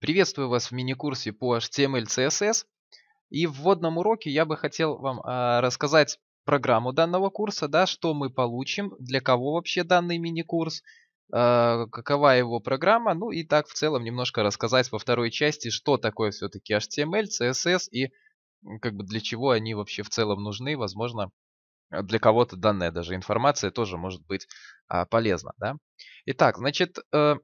Приветствую вас в мини-курсе по HTML, CSS. И в вводном уроке я бы хотел вам э, рассказать программу данного курса, да, что мы получим, для кого вообще данный мини-курс, э, какова его программа, ну и так в целом немножко рассказать во второй части, что такое все-таки HTML, CSS и как бы для чего они вообще в целом нужны, возможно, для кого-то данная даже информация тоже может быть э, полезна. Да? Итак, значит, э,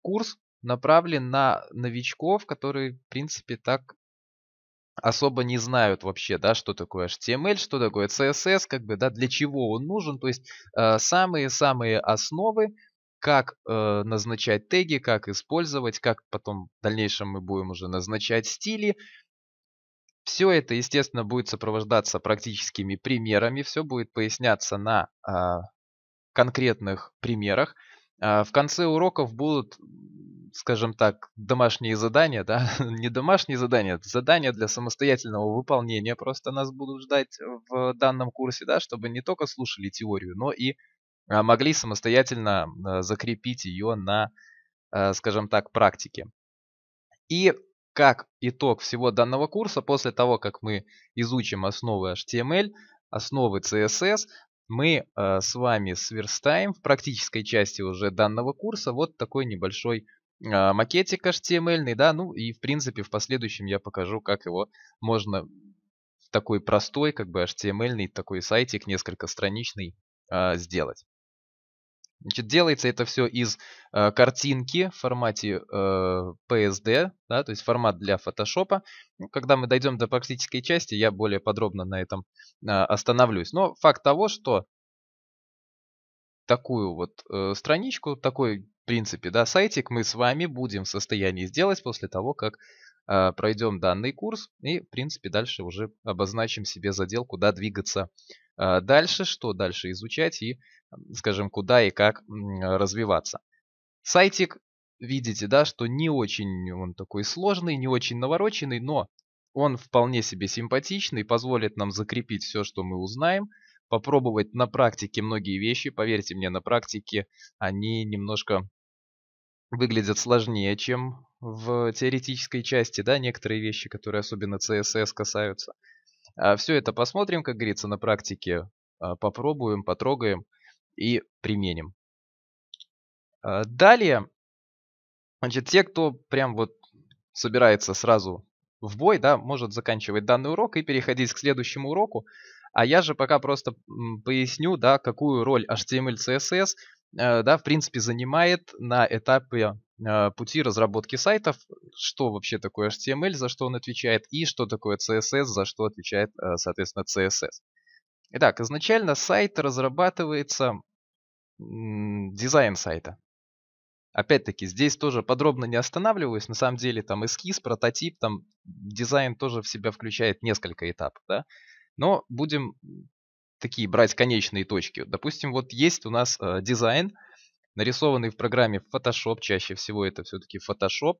курс направлен на новичков, которые, в принципе, так особо не знают вообще, да, что такое HTML, что такое CSS, как бы, да, для чего он нужен, то есть э, самые-самые э, основы, как э, назначать теги, как использовать, как потом в дальнейшем мы будем уже назначать стили. Все это, естественно, будет сопровождаться практическими примерами, все будет поясняться на э, конкретных примерах. Э, в конце уроков будут скажем так, домашние задания, да, не домашние задания, а задания для самостоятельного выполнения просто нас будут ждать в данном курсе, да, чтобы не только слушали теорию, но и а, могли самостоятельно а, закрепить ее на, скажем так, практике. И как итог всего данного курса, после того, как мы изучим основы HTML, основы CSS, мы с вами сверстаем в практической части уже данного курса вот такой небольшой а, макетик HTML, да, ну и в принципе в последующем я покажу, как его можно в такой простой, как бы HTML, такой сайтик, несколько страничный а, сделать. Значит, делается это все из э, картинки в формате э, PSD, да, то есть формат для Photoshop. когда мы дойдем до практической части, я более подробно на этом э, остановлюсь. Но факт того, что такую вот э, страничку, такой, в принципе, да, сайтик мы с вами будем в состоянии сделать после того, как э, пройдем данный курс и, в принципе, дальше уже обозначим себе задел, куда двигаться э, дальше, что дальше изучать и, скажем, куда и как э, развиваться. Сайтик, видите, да, что не очень он такой сложный, не очень навороченный, но он вполне себе симпатичный, позволит нам закрепить все, что мы узнаем, попробовать на практике многие вещи, поверьте мне, на практике они немножко выглядят сложнее, чем в теоретической части, да, некоторые вещи, которые особенно CSS касаются. А все это посмотрим, как говорится, на практике, а, попробуем, потрогаем и применим. А далее, значит, те, кто прям вот собирается сразу в бой, да, может заканчивать данный урок и переходить к следующему уроку. А я же пока просто поясню, да, какую роль HTML, CSS, э, да, в принципе, занимает на этапе э, пути разработки сайтов, что вообще такое HTML, за что он отвечает, и что такое CSS, за что отвечает, э, соответственно, CSS. Итак, изначально сайт разрабатывается дизайн сайта. Опять-таки, здесь тоже подробно не останавливаюсь. На самом деле, там эскиз, прототип, там дизайн тоже в себя включает несколько этапов. Да? Но будем такие брать конечные точки. Допустим, вот есть у нас э, дизайн, нарисованный в программе Photoshop, чаще всего это все-таки Photoshop,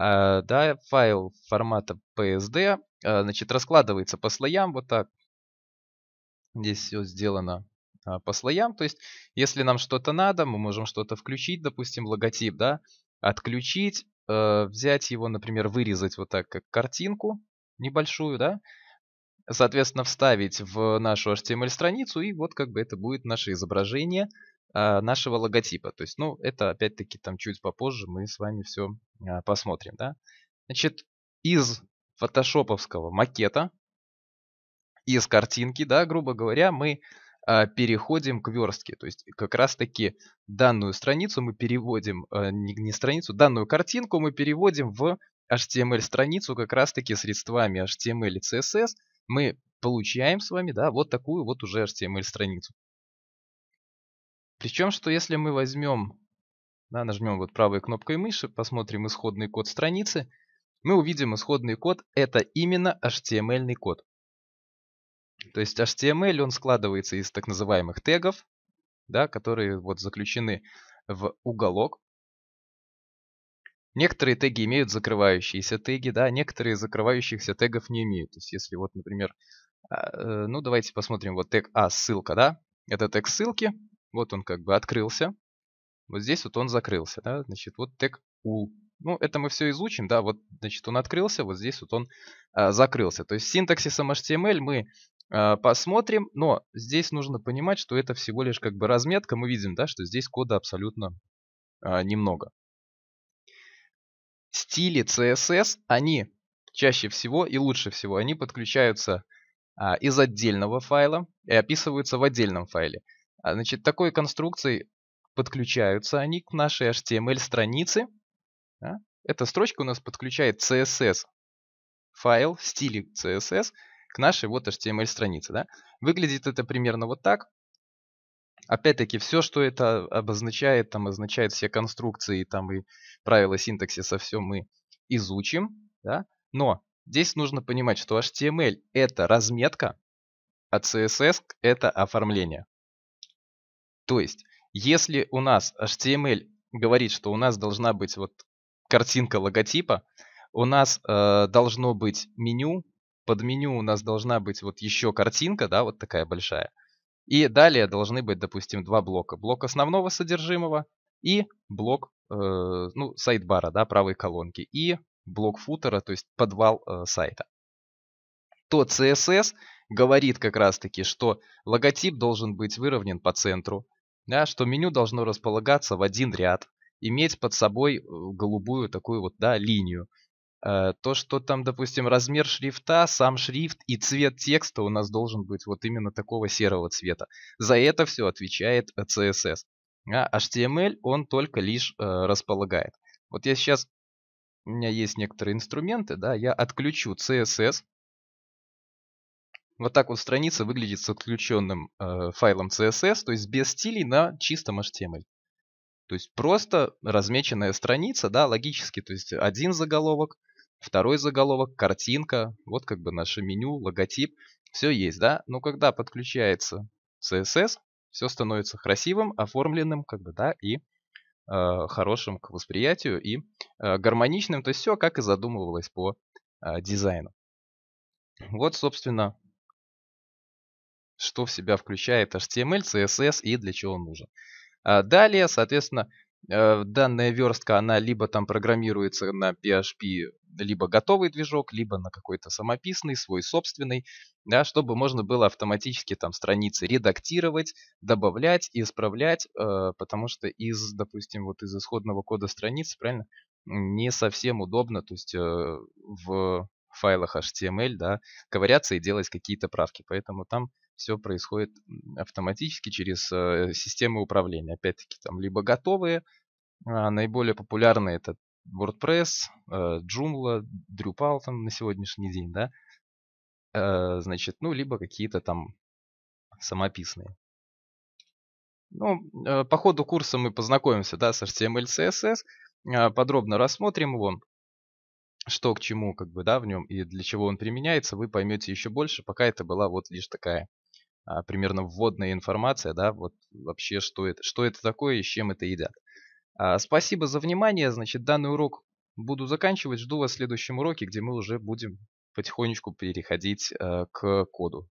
э, да, файл формата PSD, э, а, значит, раскладывается по слоям вот так. Здесь все сделано э, по слоям, то есть, если нам что-то надо, мы можем что-то включить, допустим, логотип, да, отключить, э, взять его, например, вырезать вот так, как картинку небольшую, да, соответственно, вставить в нашу HTML-страницу, и вот как бы это будет наше изображение а, нашего логотипа. То есть, ну, это опять-таки там чуть попозже мы с вами все а, посмотрим, да. Значит, из фотошоповского макета, из картинки, да, грубо говоря, мы а, переходим к верстке. То есть как раз-таки данную страницу мы переводим, не страницу, данную картинку мы переводим в HTML-страницу как раз-таки средствами HTML и CSS, мы получаем с вами, да, вот такую вот уже HTML-страницу. Причем, что если мы возьмем, да, нажмем вот правой кнопкой мыши, посмотрим исходный код страницы, мы увидим исходный код, это именно HTML код. То есть HTML, он складывается из так называемых тегов, да, которые вот заключены в уголок. Некоторые теги имеют закрывающиеся теги, да, некоторые закрывающихся тегов не имеют. То есть если вот, например, а, э, ну давайте посмотрим, вот тег А, ссылка, да, это тег ссылки, вот он как бы открылся, вот здесь вот он закрылся, да, значит, вот тег U. Ну, это мы все изучим, да, вот, значит, он открылся, вот здесь вот он а, закрылся. То есть синтаксисом HTML мы а, посмотрим, но здесь нужно понимать, что это всего лишь как бы разметка. Мы видим, да, что здесь кода абсолютно а, немного стили CSS, они чаще всего и лучше всего, они подключаются а, из отдельного файла и описываются в отдельном файле. А, значит, такой конструкцией подключаются они к нашей HTML-странице. Эм да? Эта строчка у нас подключает CSS файл стили CSS к нашей вот HTML-странице. Эм да? Выглядит это примерно вот так. Опять-таки, все, что это обозначает, там означает все конструкции, там и правила синтаксиса, все мы изучим, да? но здесь нужно понимать, что HTML это разметка, а CSS это оформление. То есть, если у нас HTML говорит, что у нас должна быть вот картинка логотипа, у нас э, должно быть меню, под меню у нас должна быть вот еще картинка, да, вот такая большая – и далее должны быть, допустим, два блока. Блок основного содержимого и блок, э, ну, сайдбара, да, правой колонки. И блок футера, то есть подвал э, сайта. То CSS говорит как раз-таки, что логотип должен быть выровнен по центру, да, что меню должно располагаться в один ряд, иметь под собой э, голубую такую вот да, линию. Э, то, что там, допустим, размер шрифта, сам шрифт и цвет текста у нас должен быть вот именно такого серого цвета. За это все отвечает CSS. Э, а HTML эм он только лишь э, располагает. Вот я сейчас, у меня есть некоторые инструменты, да, я отключу CSS. Вот так вот страница выглядит с отключенным э, файлом CSS, то есть без стилей на чистом HTML. Эм то есть просто размеченная страница, да, логически, то есть один заголовок, Второй заголовок, картинка, вот как бы наше меню, логотип, все есть, да? Но когда подключается CSS, все становится красивым, оформленным, как бы, да, и э, хорошим к восприятию, и э, гармоничным, то есть все, как и задумывалось по э, дизайну. Вот, собственно, что в себя включает HTML, CSS и для чего он нужен. А далее, соответственно, Э, данная верстка, она либо там программируется на PHP, либо готовый движок, либо на какой-то самописный, свой собственный, да, чтобы можно было автоматически там страницы редактировать, добавлять, исправлять, э, потому что из, допустим, вот из исходного кода страницы, правильно, не совсем удобно, то есть э, в файлах HTML, да, ковыряться и делать какие-то правки. Поэтому там все происходит автоматически через э, системы управления. Опять-таки, там либо готовые, а, наиболее популярные это WordPress, э, Joomla, Drupal там на сегодняшний день, да, э, значит, ну, либо какие-то там самописные. Ну, э, по ходу курса мы познакомимся, да, с HTML, CSS, э, подробно рассмотрим его что к чему, как бы, да, в нем и для чего он применяется, вы поймете еще больше, пока это была вот лишь такая а, примерно вводная информация, да, вот вообще, что это, что это такое и с чем это едят. А, спасибо за внимание, значит, данный урок буду заканчивать, жду вас в следующем уроке, где мы уже будем потихонечку переходить а, к коду.